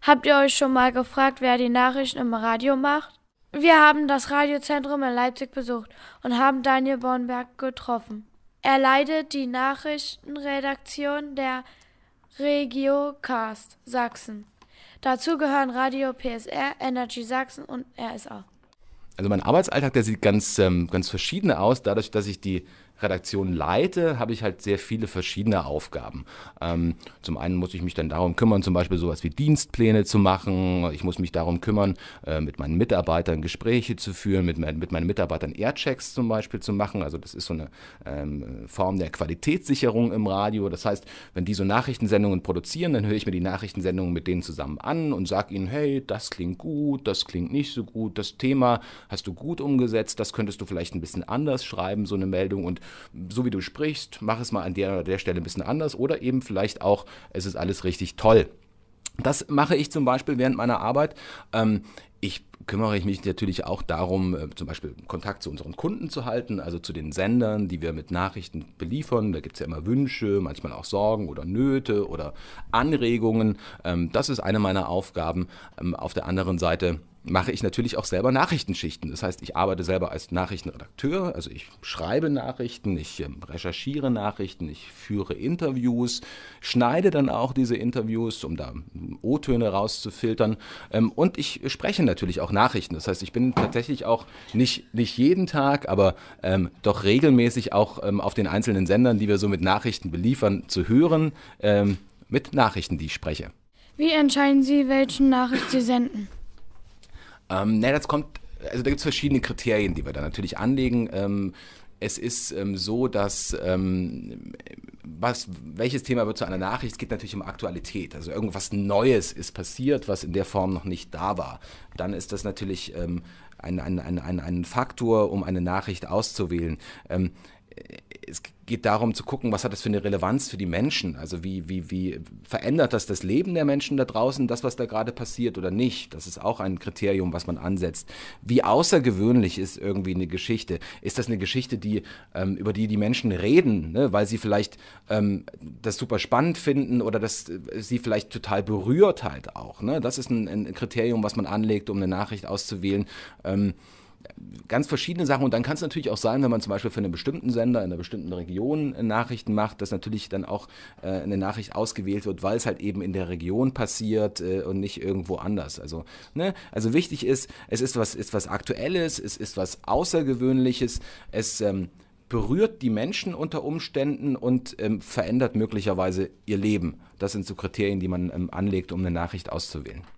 Habt ihr euch schon mal gefragt, wer die Nachrichten im Radio macht? Wir haben das Radiozentrum in Leipzig besucht und haben Daniel Bornberg getroffen. Er leitet die Nachrichtenredaktion der Regiocast Sachsen. Dazu gehören Radio PSR, Energy Sachsen und RSA. Also mein Arbeitsalltag, der sieht ganz, ähm, ganz verschieden aus, dadurch, dass ich die Redaktion leite, habe ich halt sehr viele verschiedene Aufgaben. Ähm, zum einen muss ich mich dann darum kümmern, zum Beispiel sowas wie Dienstpläne zu machen. Ich muss mich darum kümmern, äh, mit meinen Mitarbeitern Gespräche zu führen, mit, mit meinen Mitarbeitern Airchecks zum Beispiel zu machen. Also das ist so eine ähm, Form der Qualitätssicherung im Radio. Das heißt, wenn die so Nachrichtensendungen produzieren, dann höre ich mir die Nachrichtensendungen mit denen zusammen an und sage ihnen, hey, das klingt gut, das klingt nicht so gut, das Thema hast du gut umgesetzt, das könntest du vielleicht ein bisschen anders schreiben, so eine Meldung. Und so wie du sprichst, mach es mal an der oder der Stelle ein bisschen anders oder eben vielleicht auch, es ist alles richtig toll. Das mache ich zum Beispiel während meiner Arbeit. Ähm, ich kümmere ich mich natürlich auch darum, äh, zum Beispiel Kontakt zu unseren Kunden zu halten, also zu den Sendern, die wir mit Nachrichten beliefern. Da gibt es ja immer Wünsche, manchmal auch Sorgen oder Nöte oder Anregungen. Ähm, das ist eine meiner Aufgaben. Ähm, auf der anderen Seite mache ich natürlich auch selber Nachrichtenschichten. Das heißt, ich arbeite selber als Nachrichtenredakteur, also ich schreibe Nachrichten, ich ähm, recherchiere Nachrichten, ich führe Interviews, schneide dann auch diese Interviews, um da ähm, O-Töne rauszufiltern ähm, und ich spreche natürlich auch Nachrichten. Das heißt, ich bin tatsächlich auch nicht, nicht jeden Tag, aber doch regelmäßig auch auf den einzelnen Sendern, die wir so mit Nachrichten beliefern, zu hören, mit Nachrichten, die ich spreche. Wie entscheiden Sie, welchen Nachricht Sie senden? Ähm, naja, das kommt, also da gibt es verschiedene Kriterien, die wir da natürlich anlegen. Ähm, es ist ähm, so, dass ähm, was, welches Thema wird zu einer Nachricht? Es geht natürlich um Aktualität. Also irgendwas Neues ist passiert, was in der Form noch nicht da war. Dann ist das natürlich ähm, ein, ein, ein, ein, ein Faktor, um eine Nachricht auszuwählen. Ähm, es geht darum zu gucken, was hat das für eine Relevanz für die Menschen? Also wie, wie, wie verändert das das Leben der Menschen da draußen, das, was da gerade passiert oder nicht? Das ist auch ein Kriterium, was man ansetzt. Wie außergewöhnlich ist irgendwie eine Geschichte? Ist das eine Geschichte, die, ähm, über die die Menschen reden, ne? weil sie vielleicht ähm, das super spannend finden oder dass äh, sie vielleicht total berührt halt auch? Ne? Das ist ein, ein, Kriterium, was man anlegt, um eine Nachricht auszuwählen. Ähm, ganz verschiedene Sachen. Und dann kann es natürlich auch sein, wenn man zum Beispiel für einen bestimmten Sender in einer bestimmten Region äh, Nachrichten macht, dass natürlich dann auch äh, eine Nachricht ausgewählt wird, weil es halt eben in der Region passiert äh, und nicht irgendwo anders. Also, ne? also wichtig ist, es ist was, ist was Aktuelles, es ist was Außergewöhnliches, es ähm, berührt die Menschen unter Umständen und ähm, verändert möglicherweise ihr Leben. Das sind so Kriterien, die man ähm, anlegt, um eine Nachricht auszuwählen.